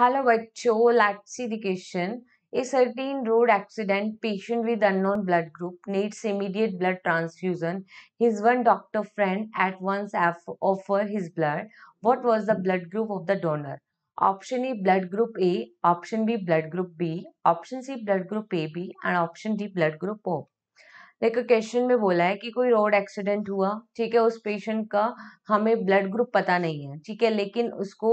Halovachiol acidication. A certain road accident patient with unknown blood group needs immediate blood transfusion. His one doctor friend at once offer his blood. What was the blood group of the donor? Option A blood group A, option B blood group B, option C blood group AB and option D blood group O. देखो question में बोला है कि कोई road accident हुआ ठीक है उस पेशेंट का हमें ब्लड ग्रुप पता नहीं है ठीक है लेकिन उसको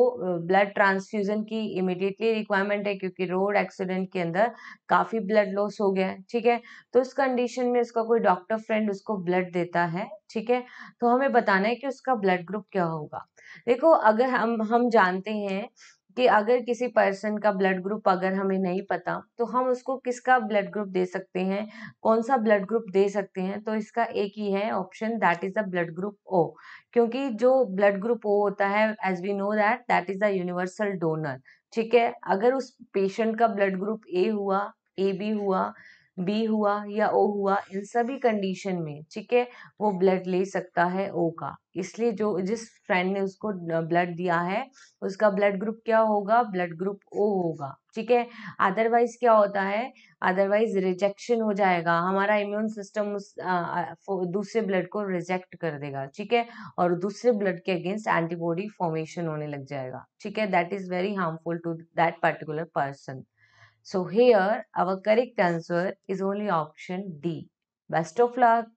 ब्लड ट्रांसफ्यूजन की इमिडिएटली रिक्वायरमेंट है क्योंकि रोड एक्सीडेंट के अंदर काफ़ी ब्लड लॉस हो गया है ठीक है तो उस कंडीशन में उसका कोई डॉक्टर फ्रेंड उसको ब्लड देता है ठीक है तो हमें बताना है कि उसका ब्लड ग्रुप क्या होगा देखो अगर हम हम जानते हैं कि अगर किसी पर्सन का ब्लड ग्रुप अगर हमें नहीं पता तो हम उसको किसका ब्लड ग्रुप दे सकते हैं कौन सा ब्लड ग्रुप दे सकते हैं तो इसका एक ही है option that is the blood group O क्योंकि जो ब्लड ग्रुप ओ होता है as we know that that is the universal donor ठीक है अगर उस पेशेंट का ब्लड ग्रुप ए हुआ ए बी हुआ बी हुआ या ओ हुआ इन सभी कंडीशन में ठीक है वो ब्लड ले सकता है ओ का इसलिए जो जिस फ्रेंड ने उसको ब्लड दिया है उसका ब्लड ग्रुप क्या होगा ब्लड ग्रुप ओ होगा ठीक है अदरवाइज क्या होता है अदरवाइज रिजेक्शन हो जाएगा हमारा इम्यून सिस्टम उस दूसरे ब्लड को रिजेक्ट कर देगा ठीक है और दूसरे ब्लड के अगेंस्ट एंटीबॉडी फॉर्मेशन होने लग जाएगा ठीक है that is very harmful to that particular person So here our correct answer is only option D. Best of luck.